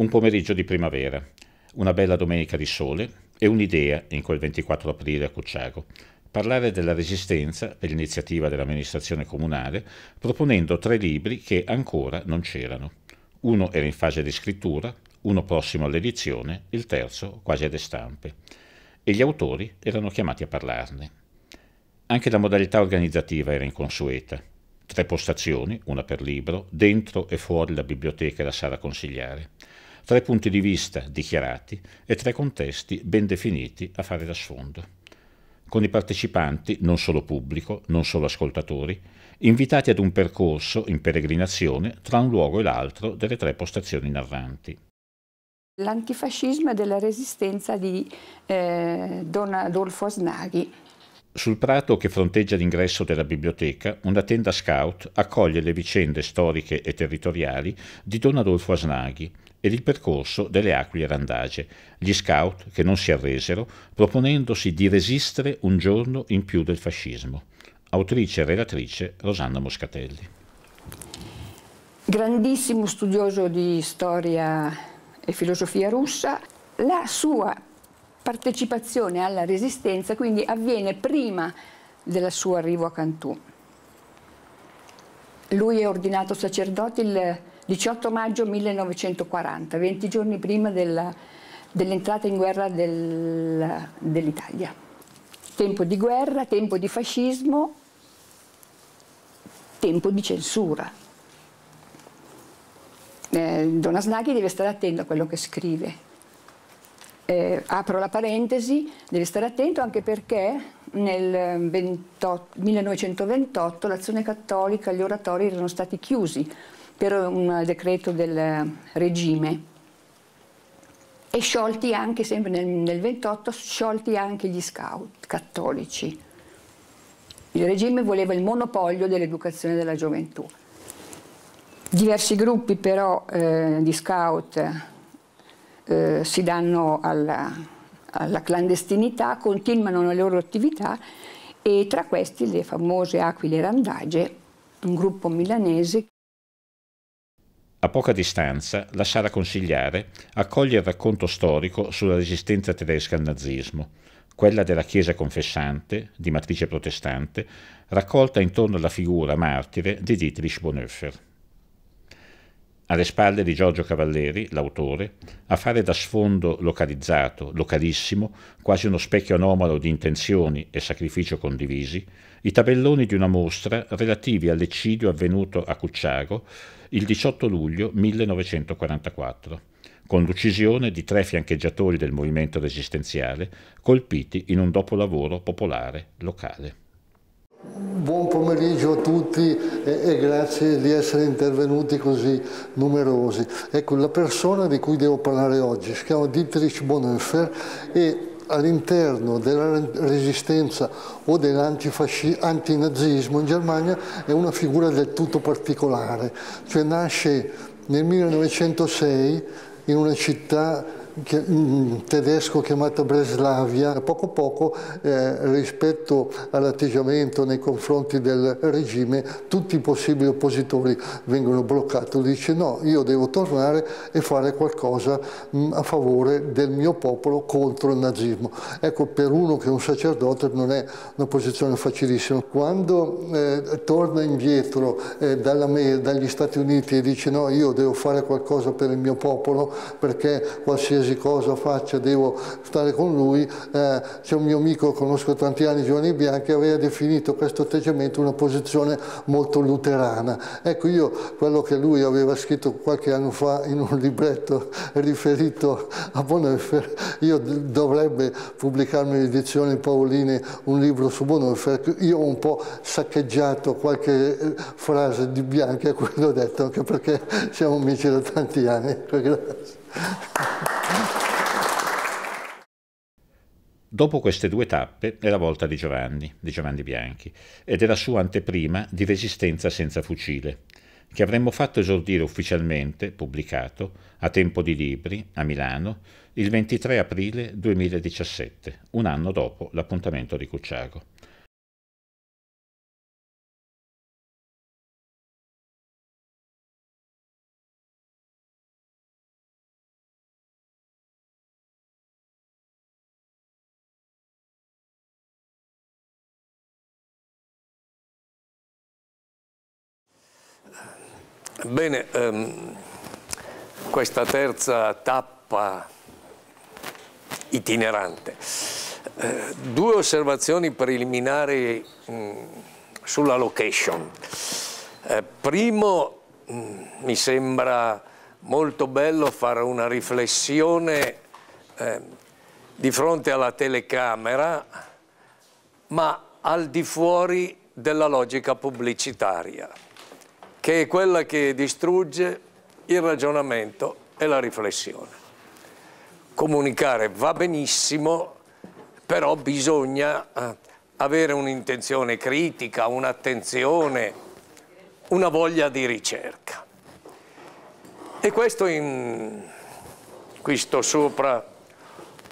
Un pomeriggio di primavera, una bella domenica di sole e un'idea in quel 24 aprile a Cucciago. Parlare della resistenza per l'iniziativa dell'amministrazione comunale, proponendo tre libri che ancora non c'erano. Uno era in fase di scrittura, uno prossimo all'edizione, il terzo quasi alle stampe. E gli autori erano chiamati a parlarne. Anche la modalità organizzativa era inconsueta. Tre postazioni, una per libro, dentro e fuori la biblioteca e la sala consigliare tre punti di vista dichiarati e tre contesti ben definiti a fare da sfondo. Con i partecipanti, non solo pubblico, non solo ascoltatori, invitati ad un percorso in peregrinazione tra un luogo e l'altro delle tre postazioni narranti. L'antifascismo e della resistenza di eh, Don Adolfo Asnaghi, sul prato che fronteggia l'ingresso della biblioteca, una tenda scout accoglie le vicende storiche e territoriali di Don Adolfo Asnaghi, ed il percorso delle Aquile randagie, gli scout che non si arresero, proponendosi di resistere un giorno in più del fascismo. Autrice e relatrice Rosanna Moscatelli. Grandissimo studioso di storia e filosofia russa, la sua partecipazione alla resistenza quindi avviene prima del suo arrivo a Cantù. Lui è ordinato sacerdote il 18 maggio 1940, 20 giorni prima dell'entrata in guerra del, dell'Italia. Tempo di guerra, tempo di fascismo, tempo di censura. Eh, Donna Snaghi deve stare attento a quello che scrive. Eh, apro la parentesi, deve stare attento anche perché nel 28, 1928 l'azione cattolica, gli oratori erano stati chiusi per un decreto del regime e sciolti anche, sempre nel, nel 28, sciolti anche gli scout cattolici. Il regime voleva il monopolio dell'educazione della gioventù. Diversi gruppi però eh, di scout eh, si danno alla, alla, clandestinità, continuano le loro attività e tra questi le famose Aquile randage, un gruppo milanese a poca distanza, la Sala Consigliare accoglie il racconto storico sulla resistenza tedesca al nazismo, quella della Chiesa confessante, di matrice protestante, raccolta intorno alla figura martire di Dietrich Bonhoeffer alle spalle di Giorgio Cavalleri, l'autore, a fare da sfondo localizzato, localissimo, quasi uno specchio anomalo di intenzioni e sacrificio condivisi, i tabelloni di una mostra relativi all'eccidio avvenuto a Cucciago il 18 luglio 1944, con l'uccisione di tre fiancheggiatori del movimento resistenziale colpiti in un dopolavoro popolare locale. Buon pomeriggio a tutti e, e, grazie di essere intervenuti così numerosi. Ecco, la persona di cui devo parlare oggi si chiama Dietrich Bonhoeffer e all'interno della resistenza o dell'antinazismo in Germania è una figura del tutto particolare, cioè nasce nel 1906 in una città che, mh, mm, tedesco chiamato Breslavia, poco poco eh, rispetto all'atteggiamento nei confronti del regime tutti i possibili oppositori vengono bloccati, dice no, io devo tornare e fare qualcosa mh, mm, a favore del mio popolo contro il nazismo. Ecco, per uno che è un sacerdote non è una posizione facilissima. Quando eh, torna indietro eh, dalla, dagli Stati Uniti e dice no, io devo fare qualcosa per il mio popolo perché qualsiasi qualsiasi cosa faccia devo stare con lui, eh, c'è un mio amico, conosco tanti anni, Giovanni Bianchi, aveva definito questo atteggiamento una posizione molto luterana. Ecco, io quello che lui aveva scritto qualche anno fa in un libretto riferito a Bonhoeffer, io dovrebbe pubblicarmi l'edizione Paolini un libro su Bonhoeffer, io ho un po' saccheggiato qualche eh, frase di Bianchi a cui l'ho detto, anche perché siamo amici da tanti anni. Grazie. Dopo queste due tappe è la volta di Giovanni, di Giovanni Bianchi, ed è la sua anteprima di Resistenza senza fucile, che avremmo fatto esordire ufficialmente, pubblicato, a tempo di libri, a Milano, il 23 aprile 2017, un anno dopo l'appuntamento di Cucciago. Bene, ehm, questa terza tappa itinerante. Eh, due osservazioni preliminari mh, mm, sulla location. Eh, primo, mh, mm, mi sembra molto bello fare una riflessione eh, di fronte alla telecamera, ma al di fuori della logica pubblicitaria che è quella che distrugge il ragionamento e la riflessione. Comunicare va benissimo, però bisogna eh, avere un'intenzione critica, un'attenzione, una voglia di ricerca. E questo in, qui sto sopra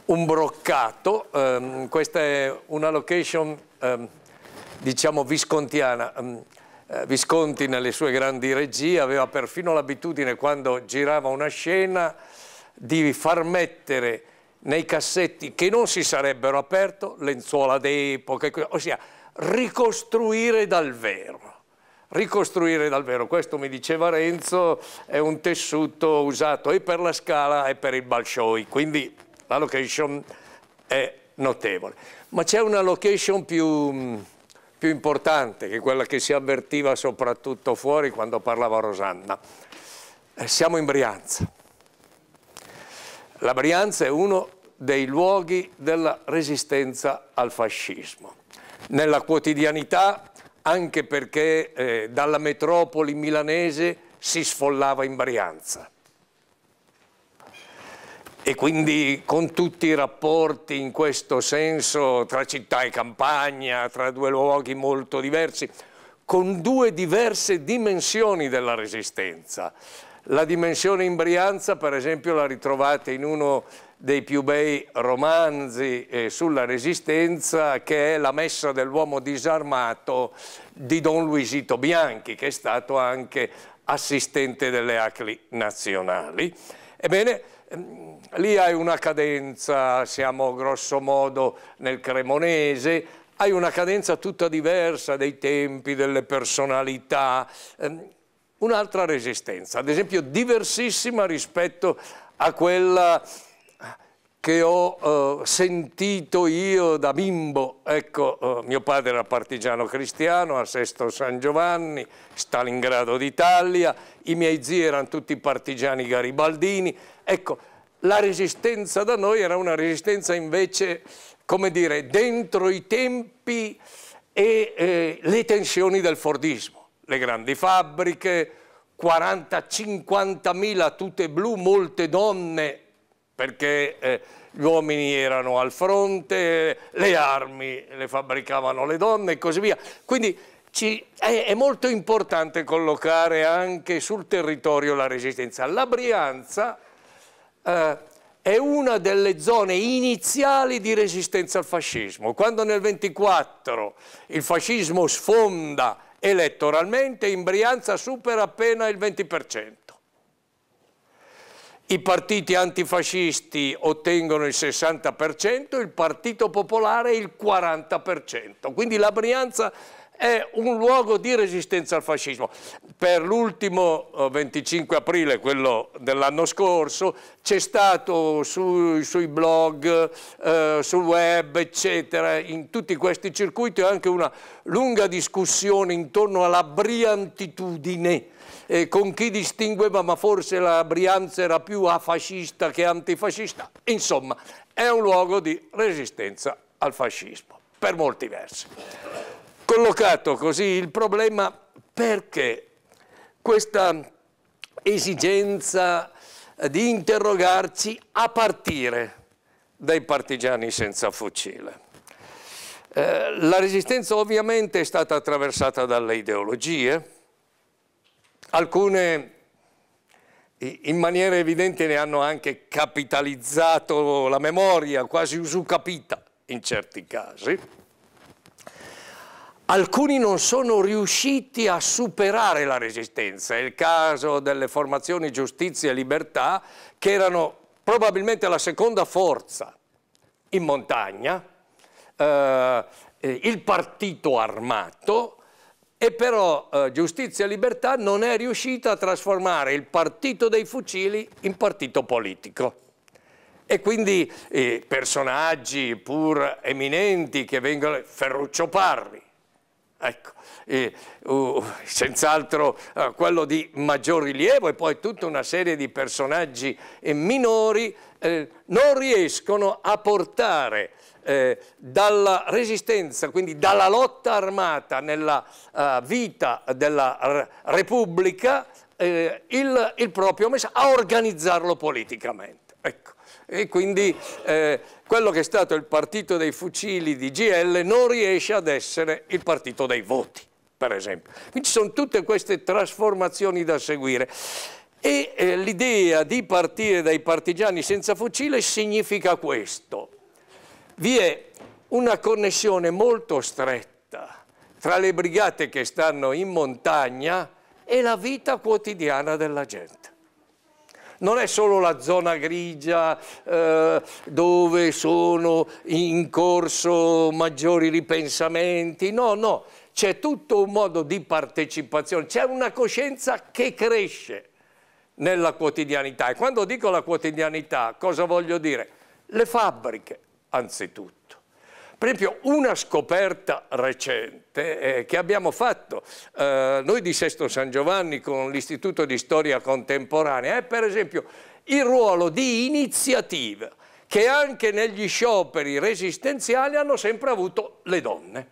un broccato, um, questa è una location um, diciamo viscontiana, um, eh, Visconti nelle sue grandi regie aveva perfino l'abitudine quando girava una scena di far mettere nei cassetti che non si sarebbero aperto lenzuola d'epoca, ossia ricostruire dal vero. Ricostruire dal vero, questo mi diceva Renzo, è un tessuto usato e per la scala e per il Balshoi, quindi la location è notevole. Ma c'è una location più, più importante che quella che si avvertiva soprattutto fuori quando parlava Rosanna. Eh, siamo in Brianza. La Brianza è uno dei luoghi della resistenza al fascismo. Nella quotidianità, anche perché eh, dalla metropoli milanese si sfollava in Brianza e quindi con tutti i rapporti in questo senso tra città e campagna, tra due luoghi molto diversi, con due diverse dimensioni della resistenza. La dimensione in Brianza, per esempio, la ritrovate in uno dei più bei romanzi eh, sulla resistenza che è La messa dell'uomo disarmato di Don Luisito Bianchi, che è stato anche assistente delle ACLI nazionali. Ebbene, Ehm, lì hai una cadenza, siamo grosso modo nel cremonese, hai una cadenza tutta diversa dei tempi, delle personalità, ehm, un'altra resistenza, ad esempio diversissima rispetto a quella che ho eh, sentito io da bimbo. Ecco, eh, mio padre era partigiano cristiano a Sesto San Giovanni, Stalingrado d'Italia, i miei zii erano tutti partigiani garibaldini, Ecco, la resistenza da noi era una resistenza invece, come dire, dentro i tempi e eh, le tensioni del Fordismo. Le grandi fabbriche, 40-50 tute blu, molte donne, perché eh, gli uomini erano al fronte, le armi le fabbricavano le donne e così via. Quindi ci, è, è molto importante collocare anche sul territorio la resistenza. La Brianza eh, è una delle zone iniziali di resistenza al fascismo. Quando nel 24 il fascismo sfonda elettoralmente, in Brianza supera appena il 20%. I partiti antifascisti ottengono il 60%, il Partito Popolare il 40%. Quindi la Brianza è un luogo di resistenza al fascismo. Per l'ultimo 25 eh, aprile, quello dell'anno scorso, c'è stato su, sui blog, eh, sul web, eccetera, in tutti questi circuiti anche una lunga discussione intorno alla briantitudine. Eh, con chi distingueva ma forse la Brianza era più afascista che antifascista. Insomma, è un luogo di resistenza al fascismo, per molti versi collocato così il problema perché questa esigenza eh, di interrogarci a partire dai partigiani senza fucile. Eh, la resistenza ovviamente è stata attraversata dalle ideologie, alcune in maniera evidente ne hanno anche capitalizzato la memoria, quasi usucapita in certi casi, Alcuni non sono riusciti a superare la resistenza, è il caso delle formazioni Giustizia e Libertà che erano probabilmente la seconda forza in montagna, eh, eh, il partito armato e però eh, Giustizia e Libertà non è riuscita a trasformare il partito dei fucili in partito politico. E quindi eh, personaggi pur eminenti che vengono, Ferruccio Parri, Ecco, e, uh, senz'altro uh, quello di maggior rilievo e poi tutta una serie di personaggi eh, minori eh, non riescono a portare eh, dalla resistenza, quindi dalla lotta armata nella uh, vita della Repubblica il, il proprio messaggio, a organizzarlo politicamente. Ecco e quindi eh, quello che è stato il partito dei fucili di GL non riesce ad essere il partito dei voti, per esempio. Quindi ci sono tutte queste trasformazioni da seguire. E eh, l'idea di partire dai partigiani senza fucile significa questo. Vi è una connessione molto stretta tra le brigate che stanno in montagna e la vita quotidiana della gente non è solo la zona grigia eh, dove sono in corso maggiori ripensamenti, no, no, c'è tutto un modo di partecipazione, c'è una coscienza che cresce nella quotidianità e quando dico la quotidianità cosa voglio dire? Le fabbriche anzitutto. Per esempio una scoperta recente eh, che abbiamo fatto eh, noi di Sesto San Giovanni con l'Istituto di Storia Contemporanea è per esempio il ruolo di iniziativa che anche negli scioperi resistenziali hanno sempre avuto le donne.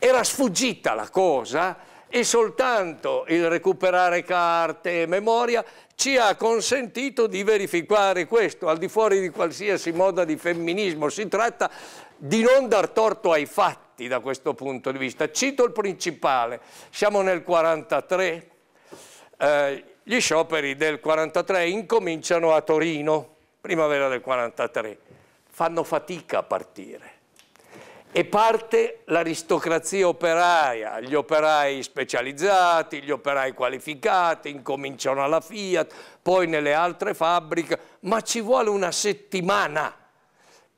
Era sfuggita la cosa e soltanto il recuperare carte e memoria ci ha consentito di verificare questo, al di fuori di qualsiasi moda di femminismo. Si tratta di non dar torto ai fatti da questo punto di vista. Cito il principale, siamo nel 1943, eh, gli scioperi del 1943 incominciano a Torino, primavera del 1943, fanno fatica a partire e parte l'aristocrazia operaia, gli operai specializzati, gli operai qualificati, incominciano alla Fiat, poi nelle altre fabbriche, ma ci vuole una settimana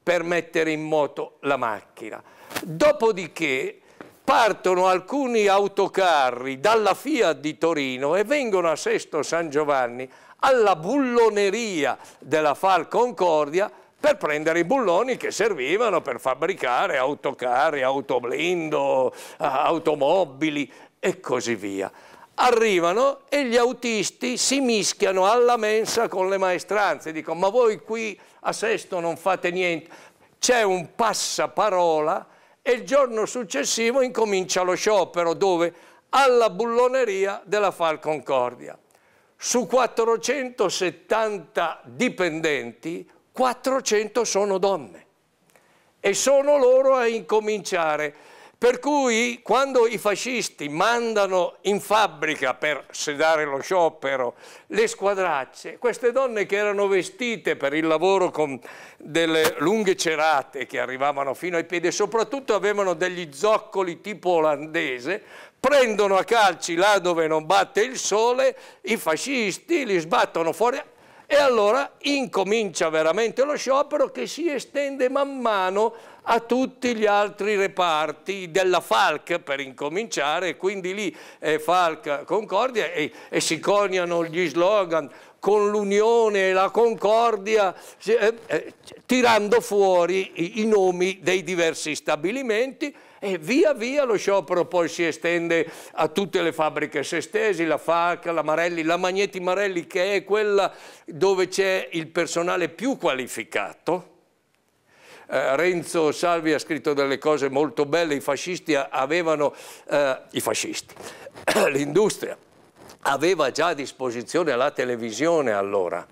per mettere in moto la macchina. Dopodiché partono alcuni autocarri dalla Fiat di Torino e vengono a Sesto San Giovanni alla bulloneria della Fal Concordia per prendere i bulloni che servivano per fabbricare autocarri, autoblindo, automobili e così via. Arrivano e gli autisti si mischiano alla mensa con le maestranze, dicono ma voi qui a Sesto non fate niente, c'è un passaparola e il giorno successivo incomincia lo sciopero dove? Alla bulloneria della Fal Concordia. Su 470 dipendenti, 400 sono donne e sono loro a incominciare per cui quando i fascisti mandano in fabbrica per sedare lo sciopero le squadracce, queste donne che erano vestite per il lavoro con delle lunghe cerate che arrivavano fino ai piedi e soprattutto avevano degli zoccoli tipo olandese, prendono a calci là dove non batte il sole, i fascisti li sbattono fuori e allora incomincia veramente lo sciopero che si estende man mano a tutti gli altri reparti della Falc per incominciare, quindi lì è eh, Falc Concordia e, e si coniano gli slogan con l'unione e la concordia, eh, eh, tirando fuori i, i nomi dei diversi stabilimenti e via via lo sciopero poi si estende a tutte le fabbriche sestesi, la FAC, la Marelli, la Magneti Marelli che è quella dove c'è il personale più qualificato eh, Renzo Salvi ha scritto delle cose molto belle, i fascisti avevano, eh, i fascisti, l'industria aveva già a disposizione la televisione allora,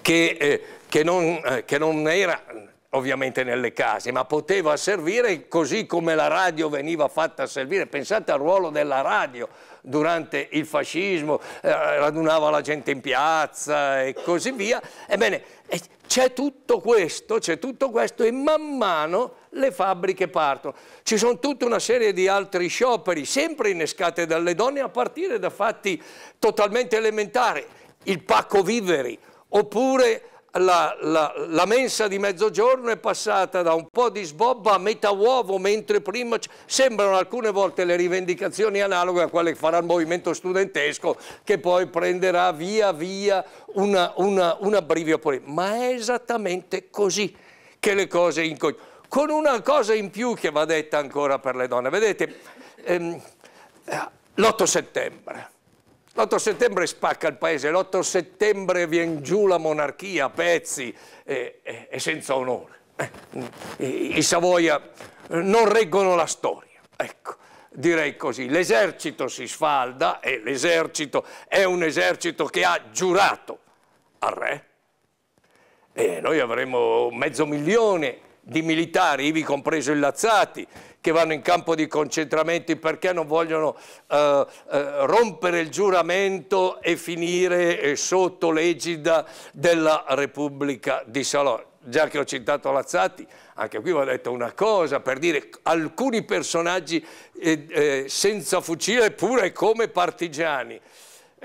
che, eh, che, non, eh, che non era ovviamente nelle case, ma poteva servire così come la radio veniva fatta servire. Pensate al ruolo della radio durante il fascismo, eh, radunava la gente in piazza e così via. Ebbene, c'è tutto questo, c'è tutto questo e man mano le fabbriche partono. Ci sono tutta una serie di altri scioperi, sempre innescati dalle donne, a partire da fatti totalmente elementari. Il pacco viveri, oppure la, la, la, mensa di mezzogiorno è passata da un po' di sbobba a metà uovo, mentre prima sembrano alcune volte le rivendicazioni analoghe a quelle che farà il movimento studentesco, che poi prenderà via via una, una, un abbrivio. Ma è esattamente così che le cose incoincidono. Con una cosa in più che va detta ancora per le donne, vedete, ehm, eh, l'8 settembre l'8 settembre spacca il paese, l'8 settembre viene giù la monarchia a pezzi e, e, e senza onore. Eh, I, I Savoia eh, non reggono la storia, ecco, direi così. L'esercito si sfalda e l'esercito è un esercito che ha giurato al re. E eh, noi avremo mezzo milione di militari, ivi compreso il Lazzati, che vanno in campo di concentramento perché non vogliono eh, eh, rompere il giuramento e finire eh, sotto l'egida della Repubblica di Salò. Già che ho citato Lazzati, anche qui ho detto una cosa per dire alcuni personaggi eh, eh, senza fucile eppure come partigiani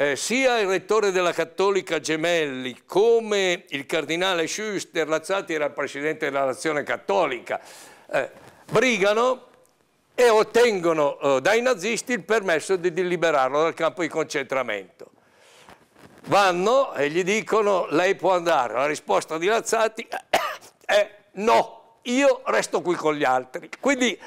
eh, sia il rettore della Cattolica Gemelli come il cardinale Schuster, Lazzati era il presidente della Nazione Cattolica, eh, brigano e ottengono eh, dai nazisti il permesso di, di liberarlo dal campo di concentramento. Vanno e gli dicono lei può andare, la risposta di Lazzati è no, io resto qui con gli altri. Quindi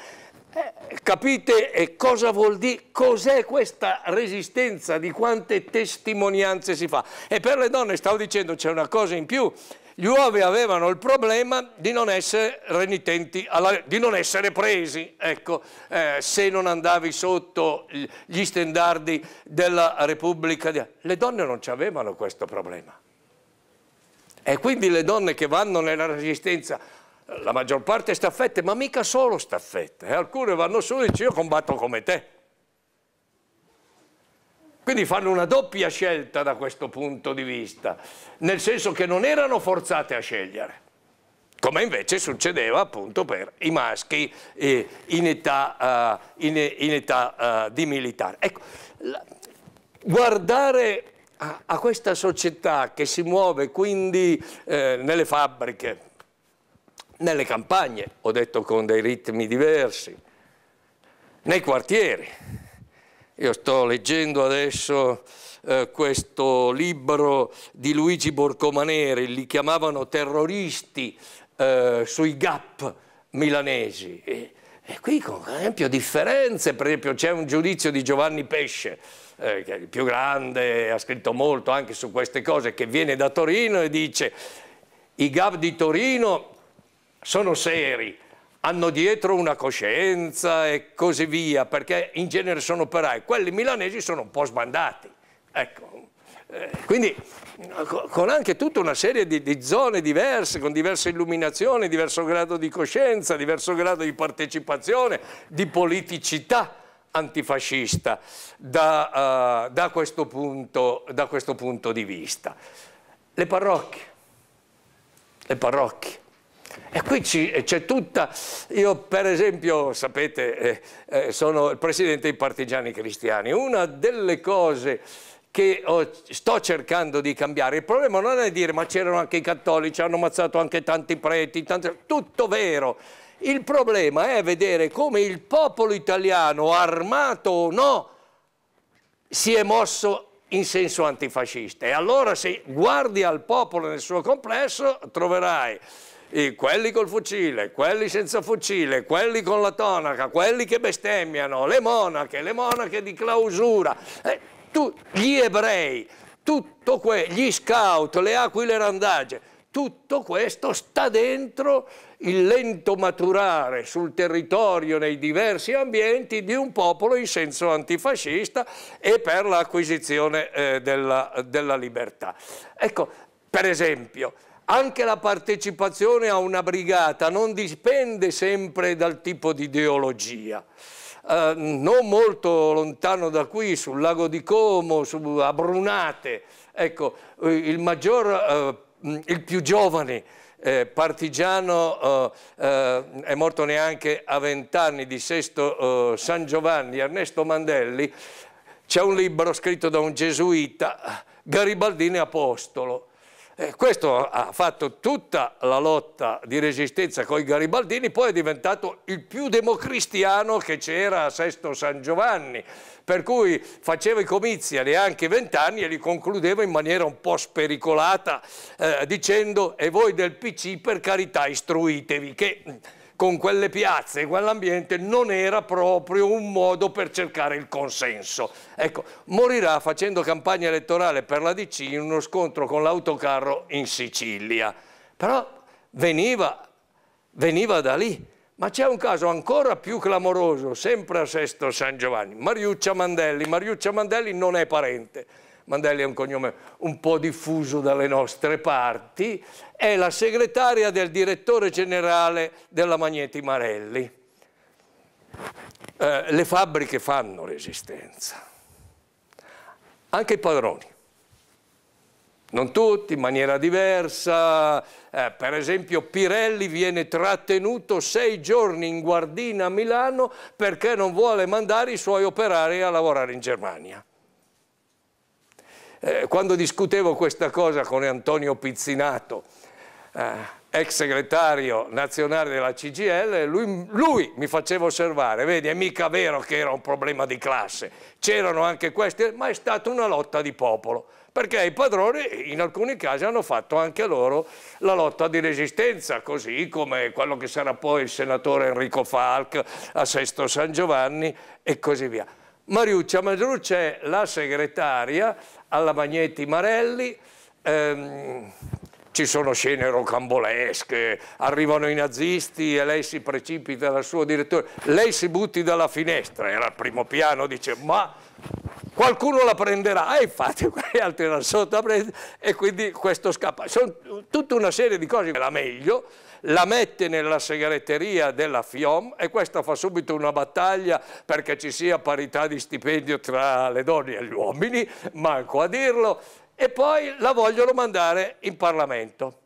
capite cosa vuol dire, cos'è questa resistenza, di quante testimonianze si fa. E per le donne, stavo dicendo, c'è una cosa in più, gli uomini avevano il problema di non essere renitenti, alla, di non essere presi, ecco, eh, se non andavi sotto gli stendardi della Repubblica. Le donne non ci avevano questo problema. E quindi le donne che vanno nella resistenza la maggior parte staffette, ma mica solo staffette, eh? alcune vanno su e dicono io combatto come te. Quindi fanno una doppia scelta da questo punto di vista, nel senso che non erano forzate a scegliere, come invece succedeva appunto per i maschi eh, in età, eh, in, età eh, di militare. Ecco, guardare a, questa società che si muove quindi nelle fabbriche, nelle campagne, ho detto con dei ritmi diversi, nei quartieri. Io sto leggendo adesso eh, questo libro di Luigi Borcomaneri, li chiamavano terroristi eh, sui gap milanesi. E, e qui con esempio differenze, per esempio c'è un giudizio di Giovanni Pesce, eh, che è il più grande, ha scritto molto anche su queste cose, che viene da Torino e dice i gap di Torino sono seri, hanno dietro una coscienza e così via, perché in genere sono operai. Quelli milanesi sono un po' sbandati. Ecco. Eh, quindi con anche tutta una serie di, di, zone diverse, con diverse illuminazioni, diverso grado di coscienza, diverso grado di partecipazione, di politicità antifascista da, uh, da, questo, punto, da questo punto di vista. Le parrocchie, le parrocchie e qui eh, c'è tutta, io per esempio, sapete, eh, eh, sono il presidente dei partigiani cristiani, una delle cose che ho, sto cercando di cambiare, il problema non è dire ma c'erano anche i cattolici, hanno ammazzato anche tanti preti, tanti... tutto vero, il problema è vedere come il popolo italiano, armato o no, si è mosso in senso antifascista. E allora se guardi al popolo nel suo complesso troverai i, quelli col fucile, quelli senza fucile, quelli con la tonaca, quelli che bestemmiano, le monache, le monache di clausura, eh, tu, gli ebrei, tutto que- gli scout, le aquile randagie, tutto questo sta dentro il lento maturare sul territorio, nei diversi ambienti, di un popolo in senso antifascista e per l'acquisizione eh, della, della libertà. Ecco, per esempio, anche la partecipazione a una brigata non dipende sempre dal tipo di ideologia. Eh, non molto lontano da qui, sul lago di Como, su, a Brunate, ecco, eh, il, maggior, eh, mm, il più giovane eh, partigiano eh, eh, è morto neanche a vent'anni di Sesto San Giovanni, Ernesto Mandelli, c'è un libro scritto da un gesuita, Garibaldini Apostolo, eh, questo ha fatto tutta la lotta di resistenza con i garibaldini, poi è diventato il più democristiano che c'era a Sesto San Giovanni, per cui faceva i comizi a neanche vent'anni e li concludeva in maniera un po' spericolata eh, dicendo e voi del PC per carità istruitevi, che con quelle piazze e quell'ambiente non era proprio un modo per cercare il consenso. Ecco, morirà facendo campagna elettorale per la DC in uno scontro con l'autocarro in Sicilia. Però veniva, veniva da lì. Ma c'è un caso ancora più clamoroso, sempre a Sesto San Giovanni, Mariuccia Mandelli. Mariuccia Mandelli non è parente. Mandelli è un cognome un po' diffuso dalle nostre parti è la segretaria del direttore generale della Magneti Marelli. Eh, le fabbriche fanno resistenza, anche i padroni. Non tutti, in maniera diversa. Eh, per esempio Pirelli viene trattenuto sei giorni in guardina a Milano perché non vuole mandare i suoi operai a lavorare in Germania. Eh, quando discutevo questa cosa con Antonio Pizzinato, eh, ex segretario nazionale della CGL, lui, lui, mi faceva osservare, vedi è mica vero che era un problema di classe, c'erano anche questi, ma è stata una lotta di popolo, perché i padroni in alcuni casi hanno fatto anche loro la lotta di resistenza, così come quello che sarà poi il senatore Enrico Falc a Sesto San Giovanni e così via. Mariuccia Madruccia è la segretaria alla Magneti Marelli, ehm, ci sono scene rocambolesche, arrivano i nazisti e lei si precipita dal suo direttore, lei si butti dalla finestra, era al primo piano, dice ma qualcuno la prenderà e ah, infatti gli altri erano sotto a prendere e quindi questo scappa. Sono tutta una serie di cose, la meglio, la mette nella segreteria della FIOM e questa fa subito una battaglia perché ci sia parità di stipendio tra le donne e gli uomini, manco a dirlo, e poi la vogliono mandare in Parlamento.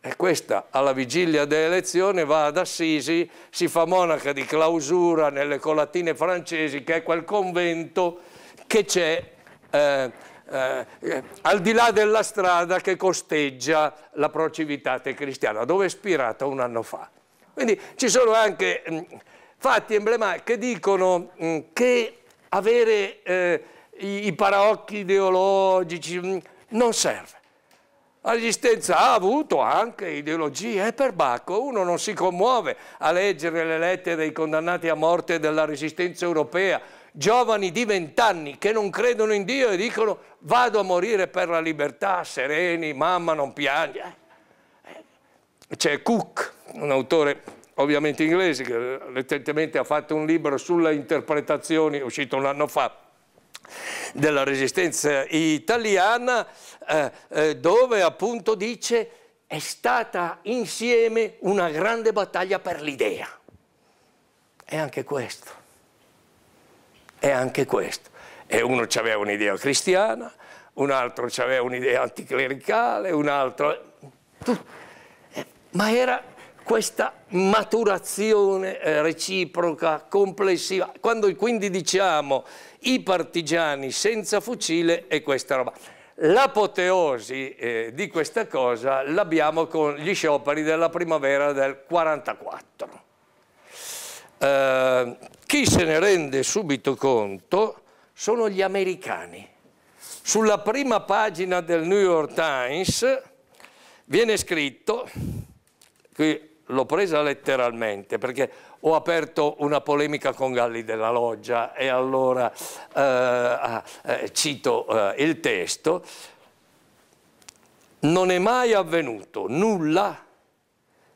E questa alla vigilia delle elezioni va ad Assisi, si fa monaca di clausura nelle colatine francesi, che è quel convento che c'è eh, eh, al di là della strada che costeggia la Procivitate cristiana, dove è ispirata un anno fa. Quindi ci sono anche mh, mm, fatti emblematici che dicono mh, mm, che avere eh, i, i paraocchi ideologici, mm, non serve. La resistenza ha avuto anche ideologie, è per Bacco, uno non si commuove a leggere le lettere dei condannati a morte della resistenza europea, giovani di vent'anni che non credono in Dio e dicono vado a morire per la libertà, sereni, mamma non piange. C'è Cook, un autore ovviamente inglese che recentemente ha fatto un libro sulle interpretazioni, uscito un anno fa, della resistenza italiana eh, eh, dove appunto dice è stata insieme una grande battaglia per l'idea. È anche questo. È anche questo. E uno aveva un'idea cristiana, un altro aveva un'idea anticlericale, un altro... Eh, ma era questa maturazione eh, reciproca, complessiva. Quando quindi diciamo i partigiani senza fucile e questa roba. L'apoteosi eh, di questa cosa l'abbiamo con gli scioperi della primavera del 44. Eh, chi se ne rende subito conto sono gli americani. Sulla prima pagina del New York Times viene scritto, qui l'ho presa letteralmente perché ho aperto una polemica con Galli della Loggia e allora eh, ah, eh, cito eh, il testo. Non è mai avvenuto nulla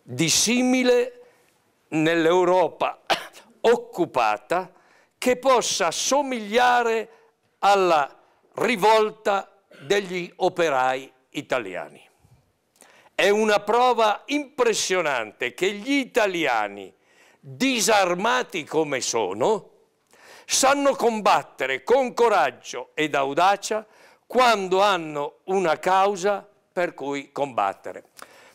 di simile nell'Europa occupata che possa somigliare alla rivolta degli operai italiani. È una prova impressionante che gli italiani, disarmati come sono, sanno combattere con coraggio ed audacia quando hanno una causa per cui combattere.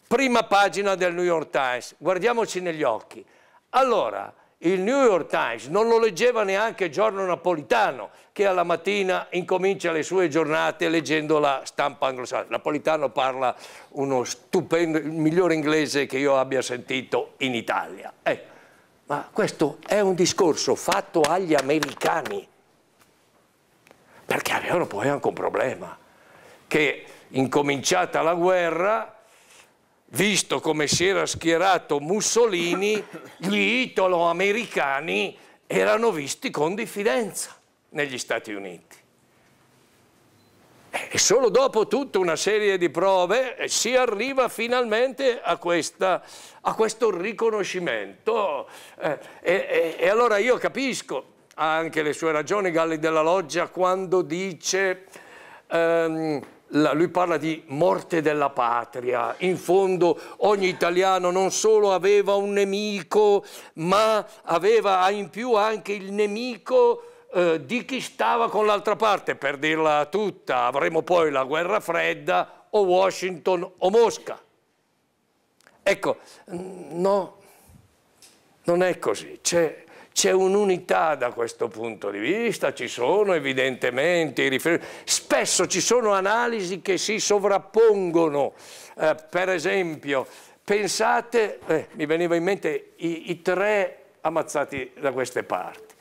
Prima pagina del New York Times, guardiamoci negli occhi. Allora, il New York Times non lo leggeva neanche Giorno Napolitano, che alla mattina incomincia le sue giornate leggendo la stampa anglosassone. Napolitano parla uno stupendo, il migliore inglese che io abbia sentito in Italia. Eh, ma questo è un discorso fatto agli americani, perché avevano poi anche un problema, che incominciata la guerra visto come si era schierato Mussolini, gli italo-americani erano visti con diffidenza negli Stati Uniti. E solo dopo tutta una serie di prove eh, si arriva finalmente a, questa, a questo riconoscimento. Eh, e, e, allora io capisco anche le sue ragioni, Galli della Loggia, quando dice... Um, lui parla di morte della patria. In fondo ogni italiano non solo aveva un nemico, ma aveva in più anche il nemico eh, di chi stava con l'altra parte, per dirla tutta. Avremo poi la guerra fredda o Washington o Mosca. Ecco, no, non è così. C'è c'è un'unità da questo punto di vista, ci sono evidentemente i riferimenti. Spesso ci sono analisi che si sovrappongono, eh, per esempio, pensate, eh, mi veniva in mente i, i tre ammazzati da queste parti.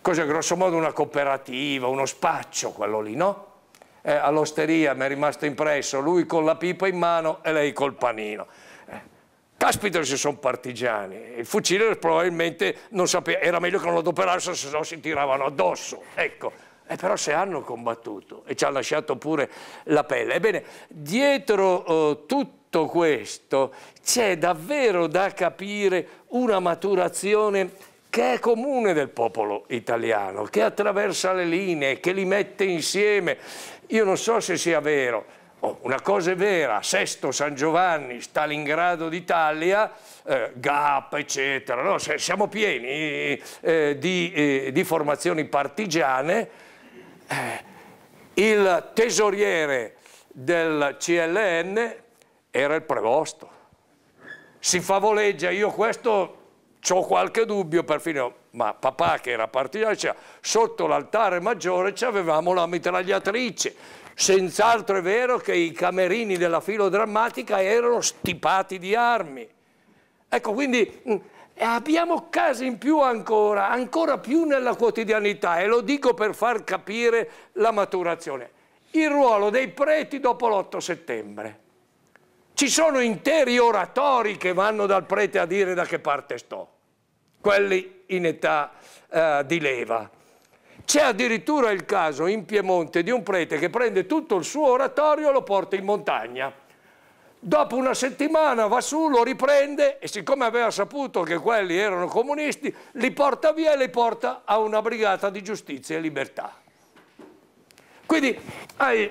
Cos'è grossomodo una cooperativa, uno spaccio quello lì, no? Eh, all'osteria mi è rimasto impresso lui con la pipa in mano e lei col panino caspita se sono partigiani, il fucile probabilmente non sapeva, era meglio che non lo adoperassero se no si tiravano addosso, ecco. Eh, però se hanno combattuto e ci ha lasciato pure la pelle. Ebbene, dietro eh, tutto questo c'è davvero da capire una maturazione che è comune del popolo italiano, che attraversa le linee, che li mette insieme. Io non so se sia vero, Oh, una cosa è vera, Sesto San Giovanni, Stalingrado d'Italia, eh, GAP, eccetera, no? siamo pieni eh, di, eh, di, formazioni partigiane. Eh, il tesoriere del CLN era il prevosto. Si favoleggia, io questo ho qualche dubbio perfino, ma papà che era partigiano, cioè, sotto l'altare maggiore avevamo la mitragliatrice, Senz'altro è vero che i camerini della filodrammatica erano stipati di armi. Ecco, quindi mm, abbiamo casi in più ancora, ancora più nella quotidianità, e lo dico per far capire la maturazione. Il ruolo dei preti dopo l'8 settembre. Ci sono interi oratori che vanno dal prete a dire da che parte sto, quelli in età eh, di leva. C'è addirittura il caso in Piemonte di un prete che prende tutto il suo oratorio e lo porta in montagna. Dopo una settimana va su, lo riprende e siccome aveva saputo che quelli erano comunisti, li porta via e li porta a una brigata di giustizia e libertà. Quindi hai,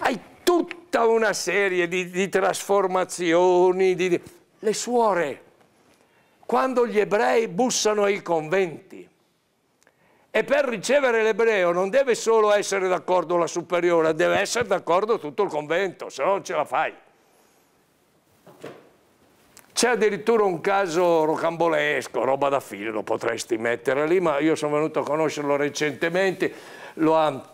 hai tutta una serie di, di trasformazioni. Di, le suore, quando gli ebrei bussano ai conventi, e per ricevere l'ebreo non deve solo essere d'accordo la superiore, deve essere d'accordo tutto il convento, se no non ce la fai. C'è addirittura un caso rocambolesco, roba da filo, lo potresti mettere lì, ma io sono venuto a conoscerlo recentemente, lo ha,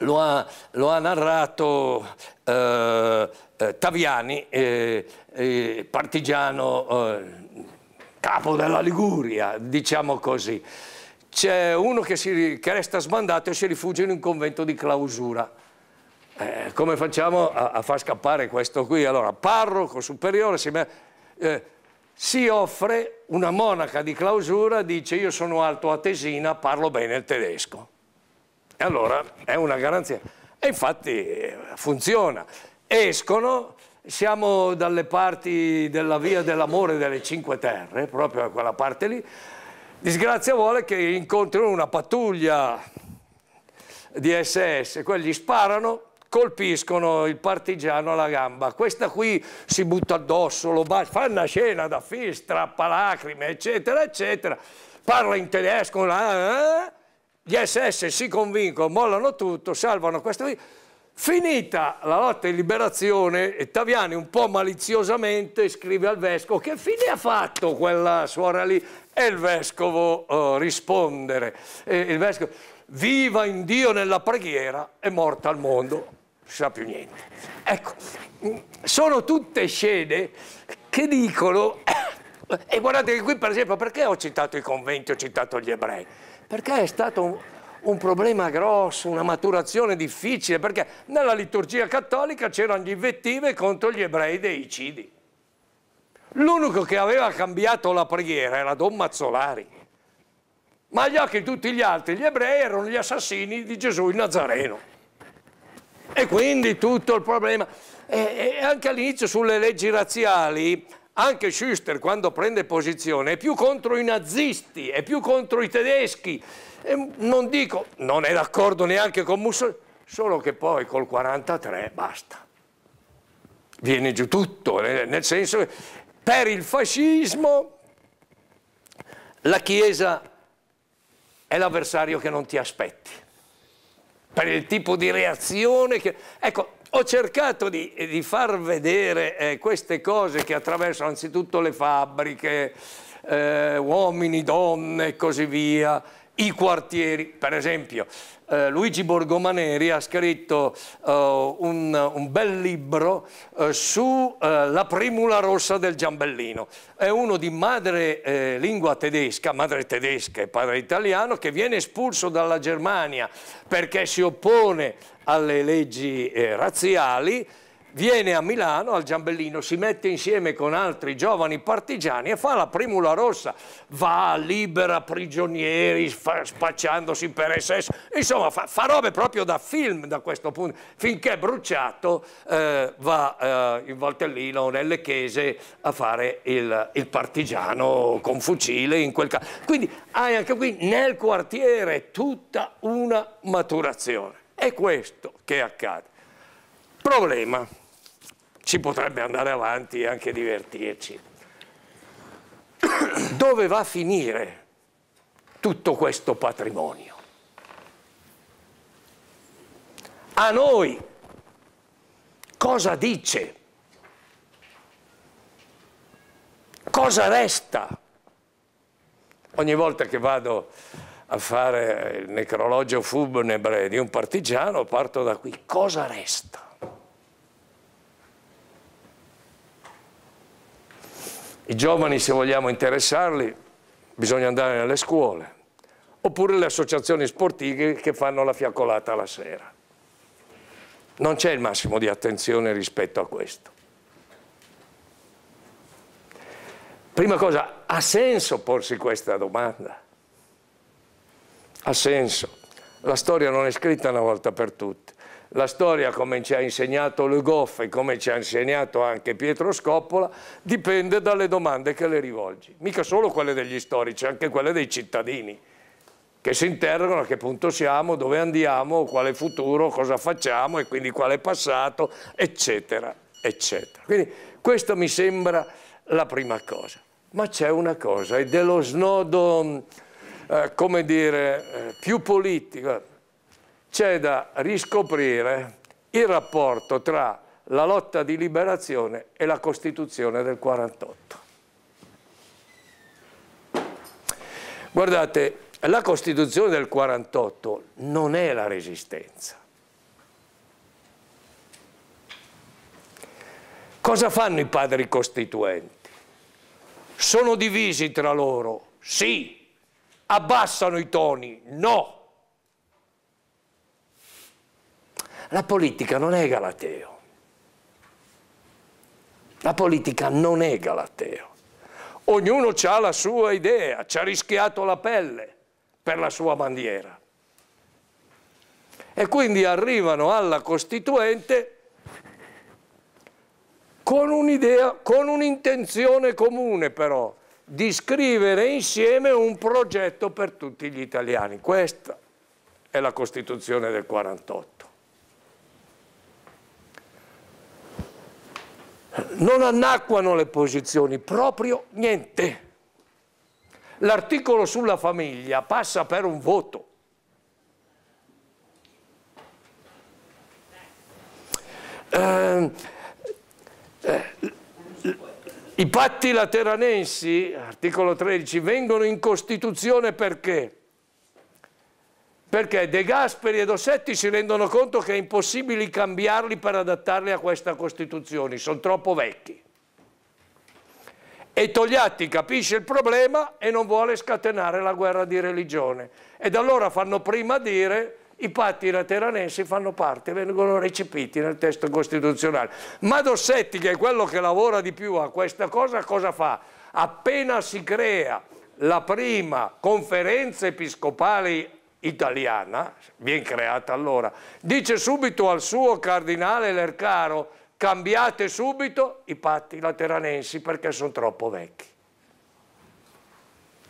lo ha, lo ha narrato eh, eh, Taviani, eh, eh partigiano, eh, capo della Liguria, diciamo così c'è uno che, si, che, resta sbandato e si rifugia in un convento di clausura. Eh, come facciamo a, a, far scappare questo qui? Allora, parroco superiore si, eh, si offre una monaca di clausura, dice io sono alto atesina, parlo bene il tedesco. E allora è una garanzia. E infatti eh, funziona. Escono, siamo dalle parti della Via dell'Amore delle Cinque Terre, proprio a quella parte lì, Disgrazia vuole che incontrino una pattuglia di SS, quelli sparano, colpiscono il partigiano alla gamba. Questa qui si butta addosso, lo bacia, fa una scena da film, strappa lacrime, eccetera, eccetera. Parla in tedesco, eh? gli SS si convincono, mollano tutto, salvano questo qui Finita la lotta di liberazione, Taviani un po' maliziosamente scrive al vescovo che fine ha fatto quella suora lì e il vescovo uh, rispondere. E il vescovo, viva in Dio nella preghiera è morta al mondo, non si sa più niente. Ecco, mm, sono tutte scene che dicono, e guardate qui per esempio perché ho citato i conventi, ho citato gli ebrei, perché è stato... Un un problema grosso, una maturazione difficile, perché nella liturgia cattolica c'erano gli invettive contro gli ebrei dei cidi. L'unico che aveva cambiato la preghiera era Don Mazzolari, ma agli occhi di tutti gli altri, gli ebrei erano gli assassini di Gesù il Nazareno. E quindi tutto il problema. E, anche all'inizio sulle leggi razziali, anche Schuster quando prende posizione è più contro i nazisti, è più contro i tedeschi, e non dico, non è d'accordo neanche con Mussolini, solo che poi col 43 basta. Viene giù tutto, eh, nel senso che per il fascismo la Chiesa è l'avversario che non ti aspetti, per il tipo di reazione che... Ecco, ho cercato di, di far vedere eh, queste cose che attraverso anzitutto le fabbriche, eh, uomini, donne e così via, i quartieri. Per esempio, eh, Luigi Borgomaneri ha scritto eh, un, un, bel libro eh, sulla eh, primula rossa del Giambellino. È uno di madre eh, lingua tedesca, madre tedesca e padre italiano, che viene espulso dalla Germania perché si oppone alle leggi eh, razziali viene a Milano, al Giambellino, si mette insieme con altri giovani partigiani e fa la primula rossa, va, libera prigionieri, fa, spacciandosi per SS, insomma fa, fa, robe proprio da film da questo punto, finché bruciato eh, va eh, in Valtellino o nelle chiese a fare il, il partigiano con fucile in quel caso. Quindi hai anche qui nel quartiere tutta una maturazione. È questo che accade. Problema ci potrebbe andare avanti e anche divertirci. Dove va a finire tutto questo patrimonio? A noi cosa dice? Cosa resta? Ogni volta che vado a fare il necrologio funebre di un partigiano parto da qui. Cosa resta? I giovani, se vogliamo interessarli, bisogna andare nelle scuole, oppure le associazioni sportive che fanno la fiaccolata la sera. Non c'è il massimo di attenzione rispetto a questo. Prima cosa, ha senso porsi questa domanda? Ha senso. La storia non è scritta una volta per tutte la storia, come ci ha insegnato Le Goff e come ci ha insegnato anche Pietro Scoppola, dipende dalle domande che le rivolgi. Mica solo quelle degli storici, anche quelle dei cittadini, che si interrogano a che punto siamo, dove andiamo, quale futuro, cosa facciamo e quindi quale passato, eccetera, eccetera. Quindi questa mi sembra la prima cosa. Ma c'è una cosa, ed è lo snodo, eh, come dire, eh, più politico c'è da riscoprire il rapporto tra la lotta di liberazione e la Costituzione del 48. Guardate, la Costituzione del 48 non è la resistenza. Cosa fanno i padri costituenti? Sono divisi tra loro? Sì. Abbassano i toni? No La politica non è Galateo. La politica non è Galateo. Ognuno ha la sua idea, ci ha rischiato la pelle per la sua bandiera. E quindi arrivano alla Costituente con un'idea, con un'intenzione comune però, di scrivere insieme un progetto per tutti gli italiani. Questa è la Costituzione del 48. non annacquano le posizioni, proprio niente. L'articolo sulla famiglia passa per un voto. Ehm, eh, eh, I patti lateranensi, articolo 13, vengono in Costituzione perché? perché De Gasperi e Dossetti si rendono conto che è impossibile cambiarli per adattarli a questa Costituzione, sono troppo vecchi. E Togliatti capisce il problema e non vuole scatenare la guerra di religione. Ed allora fanno prima dire i patti lateranensi fanno parte, vengono recepiti nel testo costituzionale. Ma Dossetti, che è quello che lavora di più a questa cosa, cosa fa? Appena si crea la prima conferenza episcopale italiana, ben creata allora, dice subito al suo cardinale Lercaro cambiate subito i patti lateranensi perché sono troppo vecchi.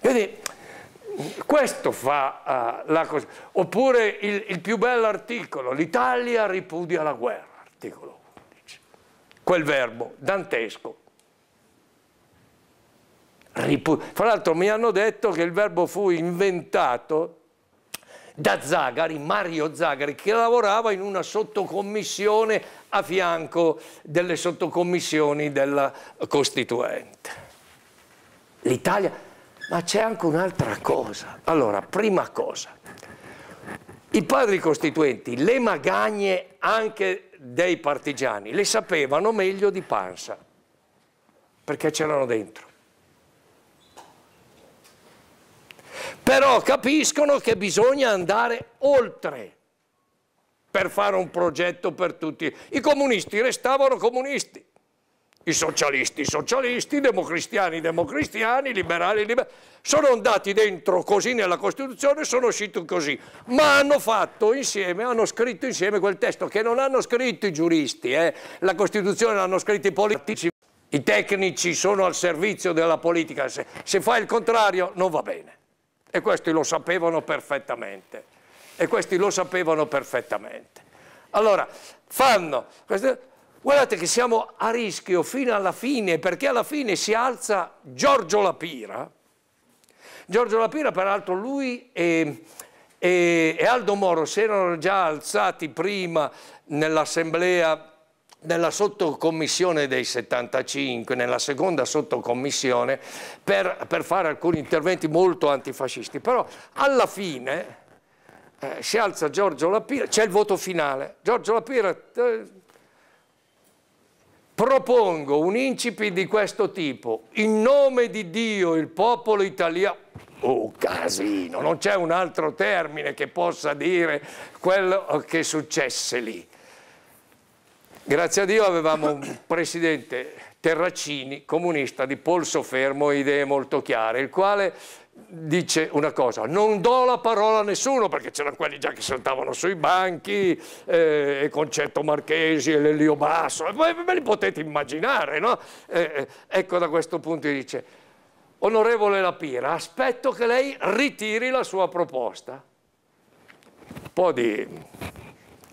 Quindi questo fa uh, la cosa. Oppure il, il più bello articolo, l'Italia ripudia la guerra, articolo 11. Quel verbo dantesco. Ripu Fra l'altro mi hanno detto che il verbo fu inventato da Zagari, Mario Zagari, che lavorava in una sottocommissione a fianco delle sottocommissioni della Costituente. L'Italia... Ma c'è anche un'altra cosa. Allora, prima cosa, i padri costituenti le magagne anche dei partigiani le sapevano meglio di Pansa, perché c'erano dentro. però capiscono che bisogna andare oltre per fare un progetto per tutti. I comunisti restavano comunisti, i socialisti socialisti, i democristiani democristiani, liberali liberali, sono andati dentro così nella Costituzione, sono usciti così, ma hanno fatto insieme, hanno scritto insieme quel testo che non hanno scritto i giuristi, eh. la Costituzione l'hanno scritto i politici, i tecnici sono al servizio della politica, se, se fa il contrario non va bene. E questi lo sapevano perfettamente. E questi lo sapevano perfettamente. Allora, fanno... Queste... Guardate che siamo a rischio fino alla fine, perché alla fine si alza Giorgio Lapira. Giorgio Lapira, peraltro, lui e, e, e Aldo Moro si erano già alzati prima nell'assemblea nella sottocommissione dei 75, nella seconda sottocommissione, per, per fare alcuni interventi molto antifascisti. Però alla fine eh, si alza Giorgio Lapira, c'è il voto finale. Giorgio Lapira, eh, propongo un incipit di questo tipo, in nome di Dio il popolo italiano, Oh, casino, non c'è un altro termine che possa dire quello che successe lì. Grazie a Dio avevamo un presidente Terracini, comunista di polso fermo e idee molto chiare, il quale dice una cosa, non do la parola a nessuno perché c'erano quelli già che saltavano sui banchi, eh, e Concetto Marchesi e l'Elio Basso, ve, li potete immaginare, no? Eh, eh ecco da questo punto dice, onorevole Lapira, aspetto che lei ritiri la sua proposta. Un po' di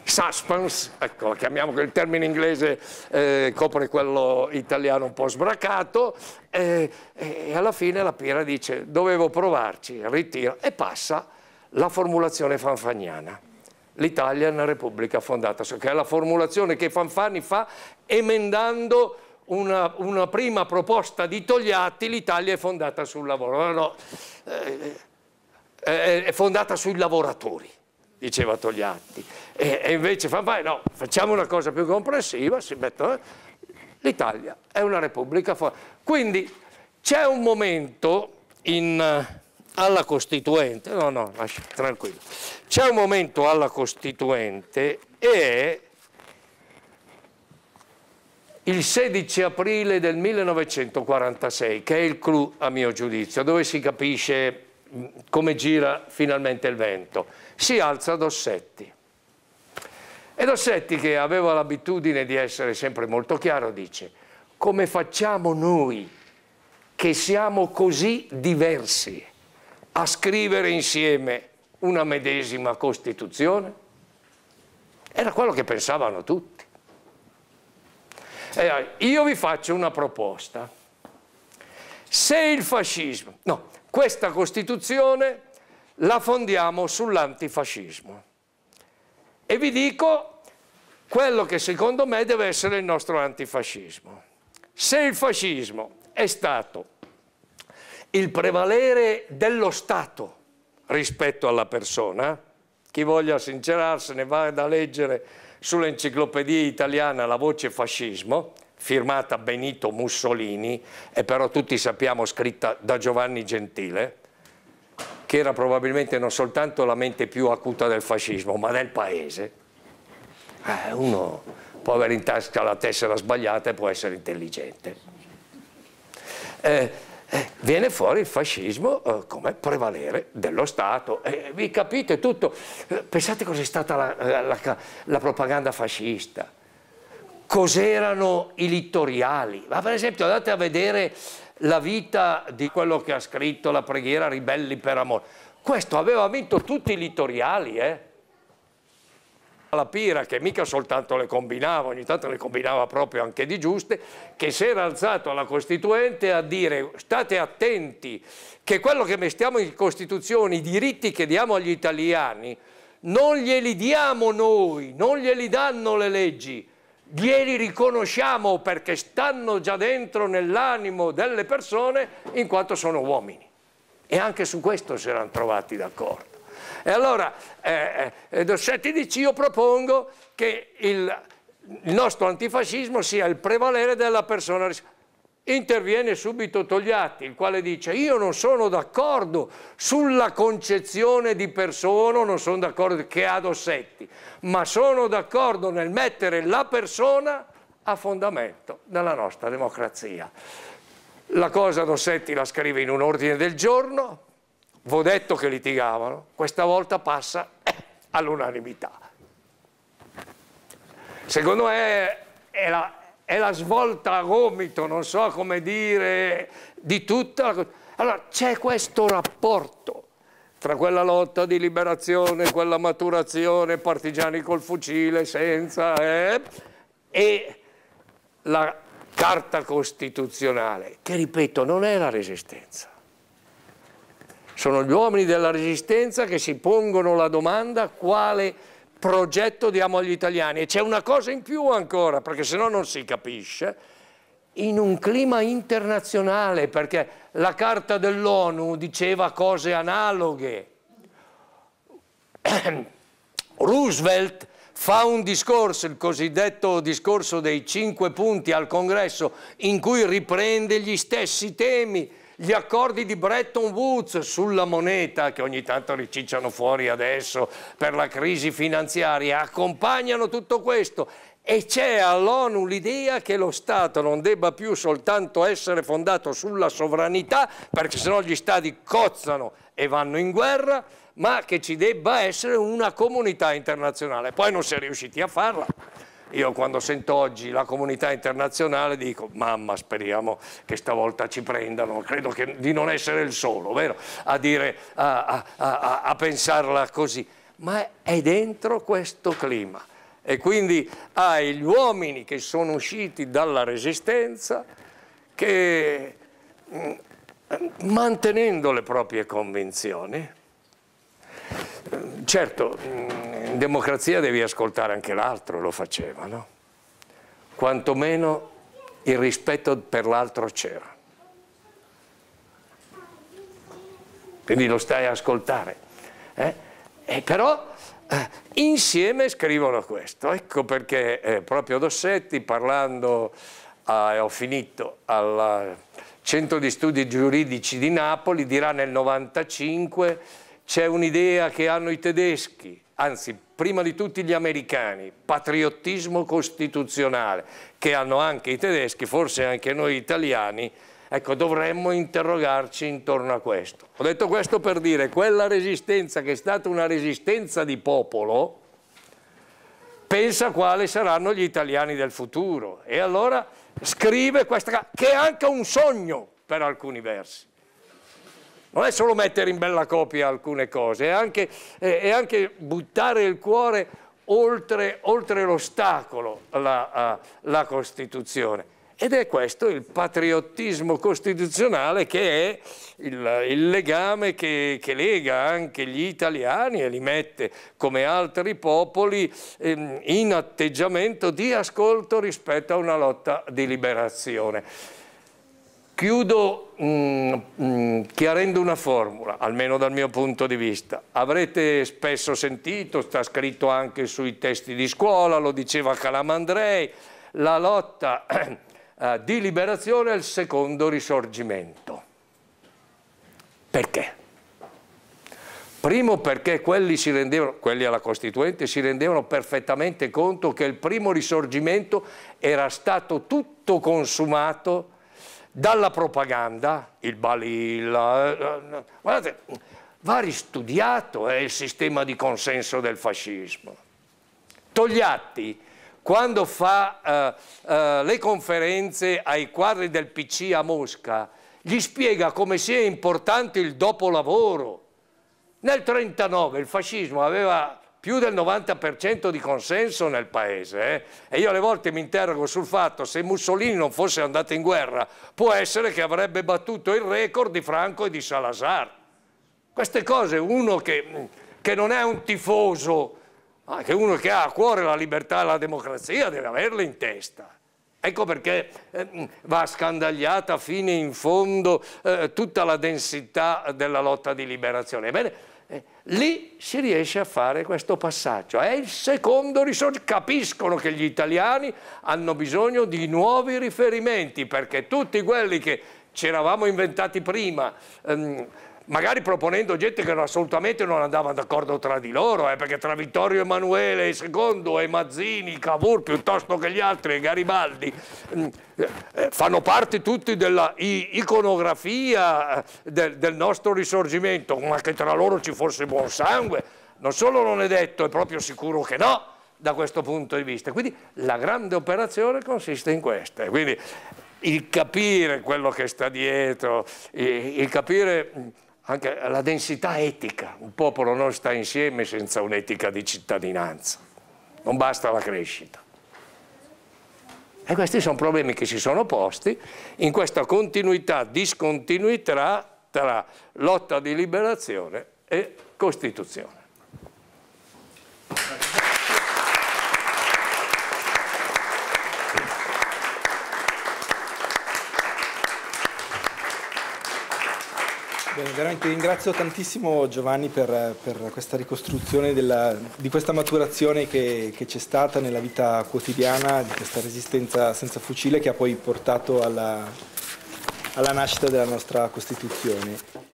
suspense, ecco, chiamiamo che il termine inglese eh, copre quello italiano un po' sbracato, eh, e alla fine la Pira dice dovevo provarci, ritiro, e passa la formulazione fanfagnana. L'Italia è una repubblica fondata, che è la formulazione che Fanfani fa emendando una, una prima proposta di Togliatti, l'Italia è fondata sul lavoro. No, no, eh, eh è fondata sui lavoratori diceva Togliatti. E, e invece fa, beh, no, facciamo una cosa più comprensiva, eh. l'Italia è una repubblica forte. Quindi c'è un momento in, eh, alla Costituente, no, no, lascia, tranquillo, c'è un momento alla Costituente e il 16 aprile del 1946, che è il clou a mio giudizio, dove si capisce come gira finalmente il vento si alza Dossetti. E Dossetti, che aveva l'abitudine di essere sempre molto chiaro, dice come facciamo noi che siamo così diversi a scrivere insieme una medesima Costituzione? Era quello che pensavano tutti. E eh, io vi faccio una proposta. Se il fascismo, no, questa Costituzione la fondiamo sull'antifascismo. E vi dico quello che secondo me deve essere il nostro antifascismo. Se il fascismo è stato il prevalere dello Stato rispetto alla persona, chi voglia sincerarsene vada a leggere sull'enciclopedia italiana la voce fascismo, firmata Benito Mussolini e però tutti sappiamo scritta da Giovanni Gentile, che era probabilmente non soltanto la mente più acuta del fascismo, ma del paese, eh, uno può avere in tasca la tessera sbagliata e può essere intelligente. Eh, eh viene fuori il fascismo eh, come prevalere dello Stato. Eh, vi capite tutto? pensate cos'è stata la, la, la propaganda fascista cos'erano i littoriali. Ma per esempio andate a vedere la vita di quello che ha scritto la preghiera Ribelli per amore. Questo aveva vinto tutti i litoriali, eh? La Pira, che mica soltanto le combinava, ogni tanto le combinava proprio anche di giuste, che si era alzato alla Costituente a dire state attenti che quello che mettiamo in Costituzione, i diritti che diamo agli italiani, non glieli diamo noi, non glieli danno le leggi, glieli riconosciamo perché stanno già dentro nell'animo delle persone in quanto sono uomini. E anche su questo si erano trovati d'accordo. E allora eh, eh Dossetti dice io propongo che il, il nostro antifascismo sia il prevalere della persona interviene subito Togliatti, il quale dice io non sono d'accordo sulla concezione di persona, non sono d'accordo che ha Dossetti, ma sono d'accordo nel mettere la persona a fondamento della nostra democrazia. La cosa Dossetti la scrive in un ordine del giorno, v'ho detto che litigavano, questa volta passa eh, all'unanimità. Secondo me è la, è la svolta a gomito, non so come dire, di tutta la... Allora c'è questo rapporto tra quella lotta di liberazione, quella maturazione, partigiani col fucile, senza, eh, e la carta costituzionale, che ripeto non è la resistenza. Sono gli uomini della resistenza che si pongono la domanda quale progetto diamo agli italiani. E c'è una cosa in più ancora, perché se no non si capisce, in un clima internazionale, perché la carta dell'ONU diceva cose analoghe. Roosevelt fa un discorso, il cosiddetto discorso dei cinque punti al congresso, in cui riprende gli stessi temi gli accordi di Bretton Woods sulla moneta che ogni tanto ricicciano fuori adesso per la crisi finanziaria, accompagnano tutto questo e c'è all'ONU l'idea che lo Stato non debba più soltanto essere fondato sulla sovranità, perché sennò gli Stati cozzano e vanno in guerra, ma che ci debba essere una comunità internazionale. Poi non si è riusciti a farla. Io quando sento oggi la comunità internazionale dico mamma speriamo che stavolta ci prendano, credo di non essere il solo, vero? A, dire, a, a, a, a pensarla così. Ma è dentro questo clima e quindi hai gli uomini che sono usciti dalla resistenza che mm, mantenendo le proprie convinzioni Certo, in democrazia devi ascoltare anche l'altro, lo faceva, no? Quantomeno il rispetto per l'altro c'era. Quindi lo stai a ascoltare. Eh? E eh, però eh, insieme scrivono questo. Ecco perché eh, proprio Dossetti, parlando, a, eh, ho finito, al Centro di Studi Giuridici di Napoli, dirà nel 95 c'è un'idea che hanno i tedeschi, anzi prima di tutti gli americani, patriottismo costituzionale, che hanno anche i tedeschi, forse anche noi italiani, Ecco, dovremmo interrogarci intorno a questo. Ho detto questo per dire quella resistenza che è stata una resistenza di popolo, pensa quali saranno gli italiani del futuro. E allora scrive questa che è anche un sogno per alcuni versi non è solo mettere in bella copia alcune cose, è anche, è, è anche buttare il cuore oltre, oltre l'ostacolo la, la Costituzione. Ed è questo il patriottismo costituzionale che è il, il legame che, che, lega anche gli italiani e li mette, come altri popoli, ehm, in atteggiamento di ascolto rispetto a una lotta di liberazione. Chiudo mh, mm, mh, mm, chiarendo una formula, almeno dal mio punto di vista. Avrete spesso sentito, sta scritto anche sui testi di scuola, lo diceva Calamandrei, la lotta eh, di liberazione è il secondo risorgimento. Perché? Primo perché quelli, si rendevano, quelli alla Costituente si rendevano perfettamente conto che il primo risorgimento era stato tutto consumato dalla propaganda, il balilla, eh, guardate, va ristudiato eh, il sistema di consenso del fascismo. Togliatti, quando fa eh, eh, le conferenze ai quadri del PC a Mosca, gli spiega come sia importante il dopolavoro. Nel 1939 il fascismo aveva più del 90% di consenso nel paese eh? e io alle volte mi interrogo sul fatto se Mussolini non fosse andato in guerra può essere che avrebbe battuto il record di Franco e di Salazar queste cose uno che, che non è un tifoso ma anche uno che ha a cuore la libertà e la democrazia deve averle in testa Ecco perché eh, va scandagliata fino in fondo eh, tutta la densità della lotta di liberazione. Ebbene, eh, lì si riesce a fare questo passaggio. È il secondo risorgimento. Capiscono che gli italiani hanno bisogno di nuovi riferimenti perché tutti quelli che ci eravamo inventati prima, ehm, magari proponendo gente che assolutamente non andava d'accordo tra di loro, eh, perché tra Vittorio Emanuele II e Mazzini, Cavour piuttosto che gli altri, Garibaldi, mm, eh, eh, fanno parte tutti della iconografia eh, del, del nostro risorgimento, ma che tra loro ci fosse buon sangue, non solo non è detto, è proprio sicuro che no da questo punto di vista. Quindi la grande operazione consiste in questa. Quindi il capire quello che sta dietro, il capire mm, anche la densità etica. Un popolo non sta insieme senza un'etica di cittadinanza. Non basta la crescita. E questi sono problemi che si sono posti in questa continuità, discontinuità tra lotta di liberazione e Costituzione. Bene, veramente ringrazio tantissimo Giovanni per, per questa ricostruzione della, di questa maturazione che, c'è stata nella vita quotidiana, di questa resistenza senza fucile che ha poi portato alla, alla nascita della nostra Costituzione.